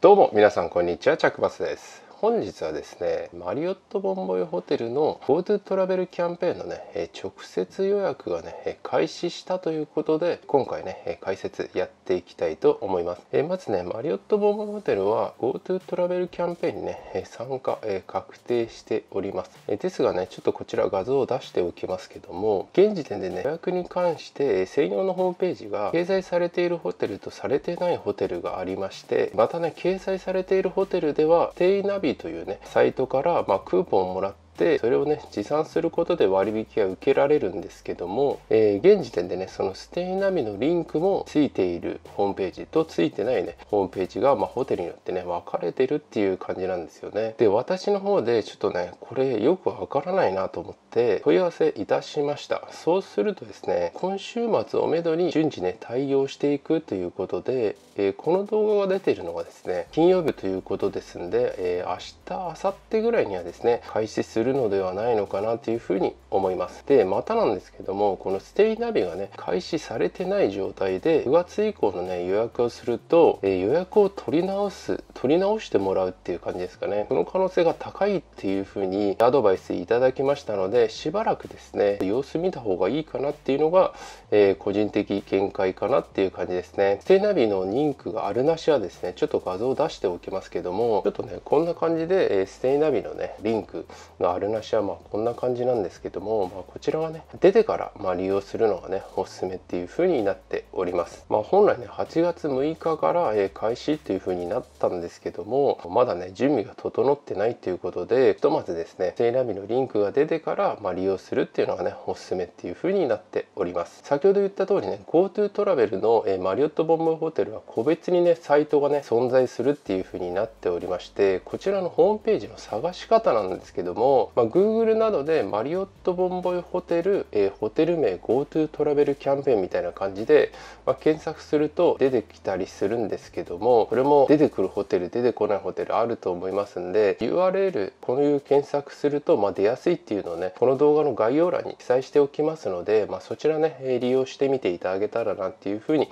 どうも皆さんこんにちはチャクバスです本日はですねマリオットボンボイホテルの GoTo トラベルキャンペーンのね直接予約がね開始したということで今回ね解説やってていきたいと思います、えまずねマリオットボーマホテルは GoTo トラベルキャンペーンにね、え参加、え確定しております、えですがねちょっとこちら画像を出しておきますけども現時点でね予約に関して専用のホームページが掲載されているホテルとされてないホテルがありましてまたね掲載されているホテルでは定イナビというねサイトから、まあ、クーポンをもらってってそれをね持参することで割引が受けられるんですけども、えー、現時点でねそのステイナビのリンクもついているホームページとついてないねホームページが、まあ、ホテルによってね分かれてるっていう感じなんですよねで私の方でちょっとねこれよくわからないなと思って問い合わせいたしましたそうするとですね今週末をめどに順次ね対応していくということで、えー、この動画が出ているのがですね金曜日ということですんで、えー、明日明後日ぐらいにはですね開始するるのではないのかなというふうに思いますでまたなんですけどもこのステイナビがね開始されてない状態で9月以降のね予約をすると、え予約を取り直す取り直してもらうっていう感じですかねその可能性が高いっていうふうにアドバイスいただきましたのでしばらくですね様子見た方がいいかなっていうのが、えー、個人的見解かなっていう感じですねステイナビのリンクがあるなしはですねちょっと画像を出しておきますけどもちょっとねこんな感じで、えステイナビのねリンクがある春なしはまあこんな感じなんですけども、まあ、こちらはね出てからま利用するのがねおすすめっていう風になっております、まあ、本来ね8月6日から、え開始っていう風になったんですけどもまだね準備が整ってないということでひとまずですねセイラビのリンクが出てからま利用するっていうのがねおすすめっていう風になっております先ほど言った通りね GoTo トラベルの、えマリオットボンボイホテルは個別にねサイトがね存在するっていう風になっておりましてこちらのホームページの探し方なんですけどもまあ、Google などでマリオットボンボイホテル、えー、ホテル名 GoTo トラベルキャンペーンみたいな感じで、まあ、検索すると出てきたりするんですけどもこれも出てくるホテル出てこないホテルあると思いますんで URL こういう検索すると、まあ、出やすいっていうのをねこの動画の概要欄に記載しておきますので、まあ、そちらね利用してみていただけたらなっていうふうに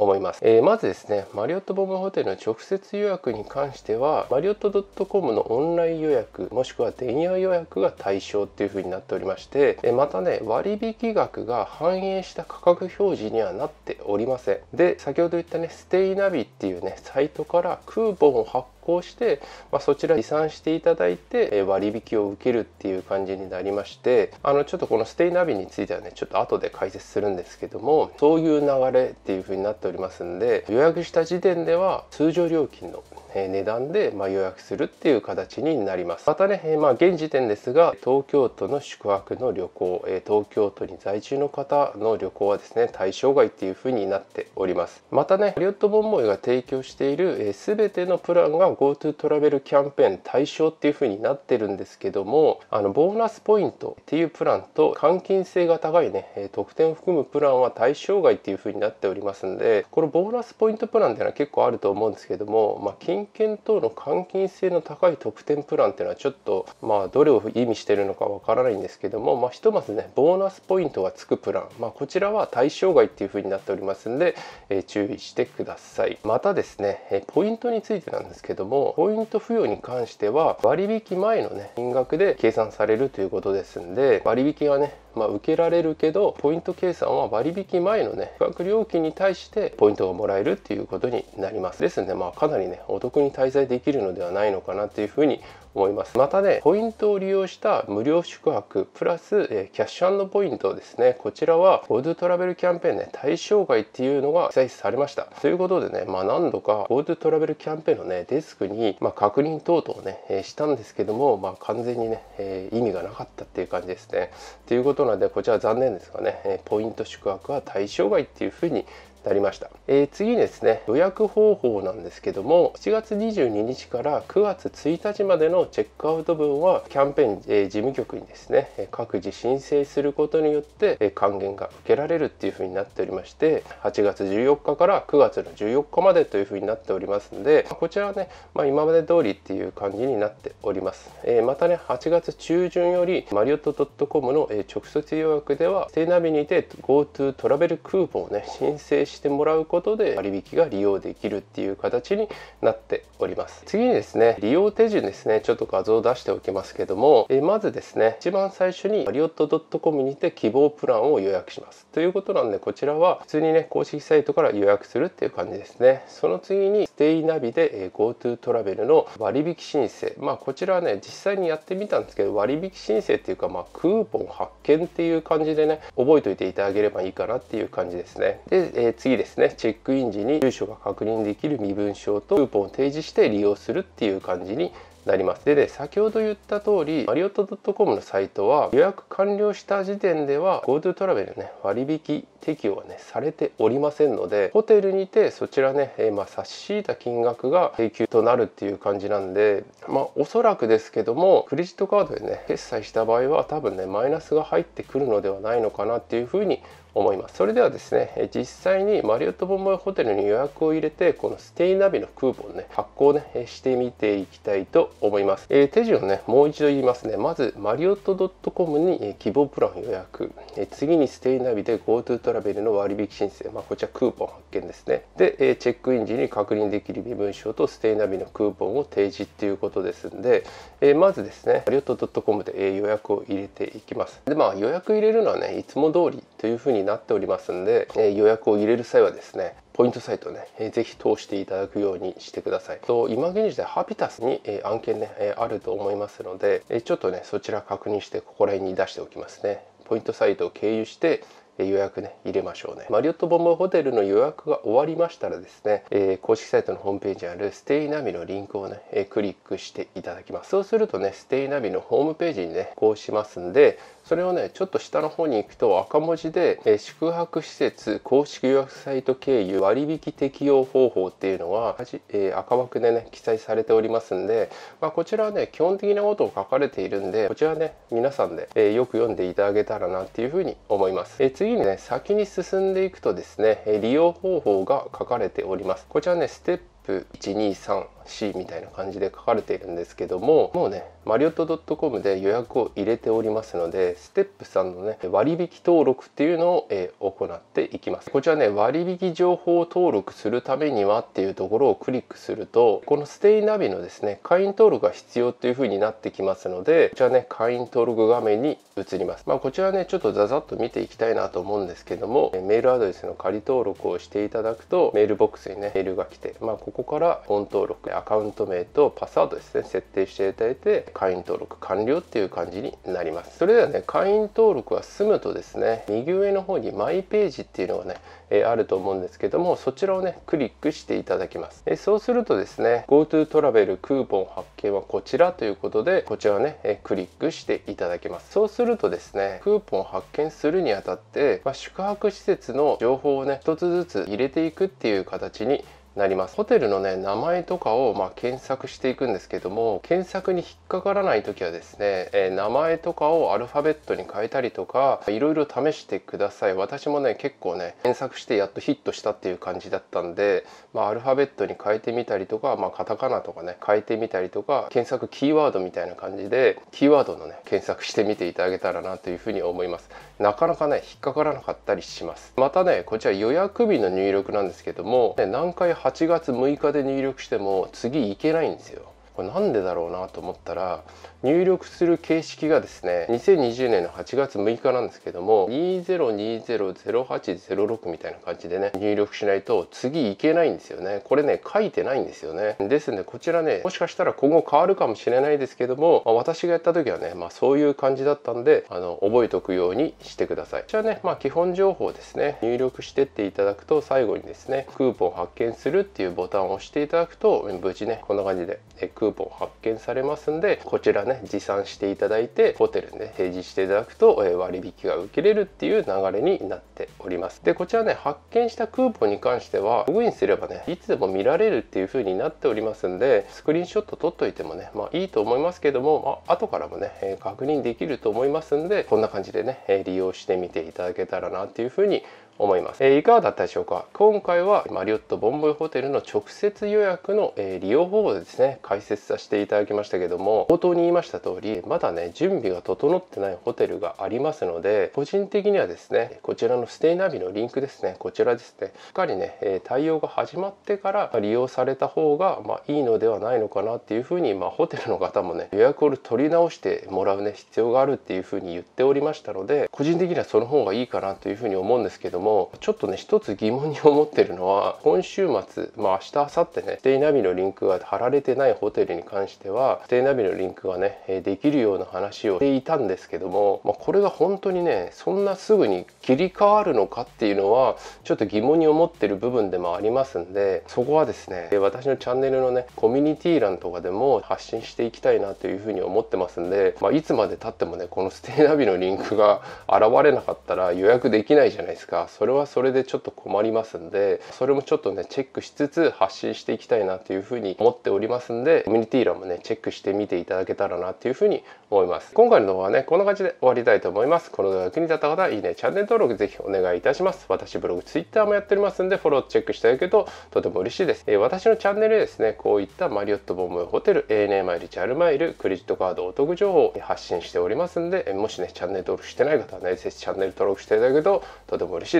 思います、えー、まずですねマリオットボムホテルの直接予約に関してはマリオット .com のオンライン予約もしくは電話予約が対象っていう風になっておりまして、えー、またね割引額が反映した価格表示にはなっておりませんで先ほど言ったねステイナビっていうねサイトからクーポンを発行こうして、まあ、そちら持参していただいて割引を受けるっていう感じになりましてあのちょっとこのステイナビについてはねちょっと後で解説するんですけどもそういう流れっていう風になっておりますんで予約した時点では通常料金の値段でま予約するっていう形になりますまたね、えまあ、現時点ですが東京都の宿泊の旅行、え東京都に在住の方の旅行はですね対象外っていうふうになっておりますまたねハリウッドボンボイが提供している、え全てのプランが GoTo トラベルキャンペーン対象っていうふうになってるんですけどもあのボーナスポイントっていうプランと換金性が高いね、え特典を含むプランは対象外っていうふうになっておりますんでこのボーナスポイントプランっていうのは結構あると思うんですけども、まあ、金人権等の換金性の高い特典プランっていうのはちょっとまあどれを意味してるのかわからないんですけども、まあ、ひとまずねボーナスポイントがつくプラン、まあ、こちらは対象外っていうふうになっておりますんで、えー、注意してくださいまたですね、えー、ポイントについてなんですけどもポイント付与に関しては割引前のね金額で計算されるということですんで割引がねまあ、受けられるけどポイント計算は割引前のね宿泊料金に対してポイントがもらえるっていうことになりますですで、まあかなりねお得に滞在できるのではないのかなっていうふうに思いますまたねポイントを利用した無料宿泊プラス、えキャッシュポイントですねこちらは GoTo トラベルキャンペーンね対象外っていうのが記載されましたということでねまあ何度か GoTo トラベルキャンペーンのねデスクに、まあ、確認等々をね、えしたんですけどもまあ完全にね、え意味がなかったっていう感じですねということなんでこちら残念ですがね、えポイント宿泊は対象外っていうふうになりました、えー、次ですね予約方法なんですけども7月22日から9月1日までのチェックアウト分はキャンペーン、えー、事務局にですね各自申請することによって、えー、還元が受けられるっていうふうになっておりまして8月14日から9月の14日までというふうになっておりますのでこちらはね、まあ、今まで通りっていう感じになっております、えー、またね8月中旬よりマリオット .com の、え直接予約ではステイナビにて GoTo トラベルクーポンをね申請してもらうことで割引が利用できるっていう形になっております次にですね利用手順ですねちょっと画像を出しておきますけども、えまずですね一番最初にマリオット .com にて希望プランを予約しますということなんでこちらは普通にね公式サイトから予約するっていう感じですねその次にステイナビで、え GoTo トラベルの割引申請まあこちらはね実際にやってみたんですけど割引申請っていうかまあクーポン発見っていう感じでね覚えておいていただければいいかなっていう感じですねで、えー、次ですねチェックイン時に住所が確認できる身分証とクーポンを提示して利用するっていう感じになりますでね先ほど言った通りマリオット .com のサイトは予約完了した時点では GoTo トラベルね割引適用はねされておりませんのでホテルにてそちらね、えー、まあ、差し引いた金額が請求となるっていう感じなんでまあおそらくですけどもクレジットカードでね決済した場合は多分ねマイナスが入ってくるのではないのかなっていうふうに思いますそれではですね実際にマリオットボンボイホテルに予約を入れてこのステイナビのクーポンね発行ねしてみていきたいと思います、えー、手順をねもう一度言いますねまずマリオット .com に希望プラン予約次にステイナビで GoTo トラベルの割引申請、まあ、こちらクーポン発見ですねでチェックイン時に確認できる身分証とステイナビのクーポンを提示っていうことですんで、えまずですねマリオット .com で予約を入れていきますでまあ予約入れるのはねいつも通りというふうにになっておりますんで、え予約を入れる際はですねポイントサイトね、えー、ぜひ通していただくようにしてください。と今現時点ハピタスに、え案件ね、えあると思いますので、えちょっとねそちら確認してここら辺に出しておきますね。ポイントサイトを経由して、予約ね入れましょうねマリオットボンボンホテルの予約が終わりましたらですね、えー、公式サイトのホームページにあるステイナビのリンクをね、えー、クリックしていただきますそうするとねステイナビのホームページにねこうしますんでそれをねちょっと下の方に行くと赤文字で、え宿泊施設公式予約サイト経由割引適用方法っていうのが、え赤枠でね記載されておりますんで、まあ、こちらはね基本的なことを書かれているんでこちらね皆さんで、えよく読んでいただけたらなっていうふうに思います、え次にね先に進んでいくとですね、え利用方法が書かれておりますこちらねステップ123しみたいな感じで書かれているんですけどももうねマリオット .com で予約を入れておりますのでステップさんのね割引登録っていうのを、えー、行っていきますこちらね割引情報登録するためにはっていうところをクリックするとこのステイナビのですね会員登録が必要っていう風になってきますのでこちらね会員登録画面に移りますまあ、こちらねちょっとざざっと見ていきたいなと思うんですけどもメールアドレスの仮登録をしていただくとメールボックスにねメールが来てまあここから本登録アカウント名とパスワードですね設定していただいて会員登録完了っていう感じになりますそれではね会員登録は済むとですね右上の方にマイページっていうのがね、えあると思うんですけどもそちらをねクリックしていただきます、えそうするとですね GoTo トラベルクーポン発見はこちらということでこちらをね、えクリックしていただきますそうするとですねクーポン発見するにあたって、まあ、宿泊施設の情報をね一つずつ入れていくっていう形になりますホテルのね名前とかをまあ、検索していくんですけども検索に引っかからない時はですね、えー、名前とかをアルファベットに変えたりとかいろいろ試してください私もね結構ね検索してやっとヒットしたっていう感じだったんで、まあ、アルファベットに変えてみたりとか、まあ、カタカナとかね変えてみたりとか検索キーワードみたいな感じでキーワードのね検索してみていただけたらなというふうに思いますなかなかね引っかからなかったりしますまたねこちら予約日の入力なんですけども、ね、何回8月6日で入力しても次行けないんですよこれなんでだろうなと思ったら入力する形式がですね2020年の8月6日なんですけども20200806みたいな感じでね入力しないと次いけないんですよねこれね書いてないんですよねですんでこちらねもしかしたら今後変わるかもしれないですけども、まあ、私がやった時はね、まあ、そういう感じだったんであの覚えておくようにしてくださいじゃあね、まあ、基本情報ですね入力してっていただくと最後にですねクーポン発見するっていうボタンを押していただくと無事ねこんな感じでクーポンクーポン発見されますんでこちらね持参していただいてホテルで提示していただくと、え割引が受けれるっていう流れになっておりますでこちらね発見したクーポンに関してはログインすればねいつでも見られるっていう風になっておりますんでスクリーンショット撮っといてもねまあいいと思いますけども、まあ、後からもね、え確認できると思いますんでこんな感じでね、え利用してみていただけたらなっていう風に思います、えー、いかがだったでしょうか今回はマリオットボンボイホテルの直接予約の、え利用方法ですね解説させていただきましたけども冒頭に言いました通りまだね準備が整ってないホテルがありますので個人的にはですねこちらのステイナビのリンクですねこちらですねしっかりね、え対応が始まってから利用された方が、まいいのではないのかなっていうふうに、まあ、ホテルの方もね予約を取り直してもらうね必要があるっていうふうに言っておりましたので個人的にはその方がいいかなというふうに思うんですけどももちょっとね一つ疑問に思ってるのは 今週末まあ明日明後日ねステイナビのリンクが貼られてないホテルに関してはステイナビのリンクがねできるような話をしていたんですけども、まあ、これが本当にねそんなすぐに切り替わるのかっていうのはちょっと疑問に思ってる部分でもありますんでそこはですね私のチャンネルのねコミュニティ欄とかでも発信していきたいなというふうに思ってますんで、まあ、いつまでたってもねこのステイナビのリンクが現れなかったら予約できないじゃないですかそれはそれでちょっと困りますんでそれもちょっとねチェックしつつ発信していきたいなというふうに思っておりますんでコミュニティ欄もねチェックしてみていただけたらなというふうに思います今回の動画はねこんな感じで終わりたいと思いますこの動画が気に立った方いいねチャンネル登録ぜひお願いいたします私ブログツイッターもやっておりますんでフォローチェックしていただけるととても嬉しいです、えー、私のチャンネルでですねこういったマリオットボムホテル ANA マイルチャルマイルクレジットカードお得情報を発信しておりますんでもしねチャンネル登録してない方はねぜひチャンネル登録していただけるととても嬉しいです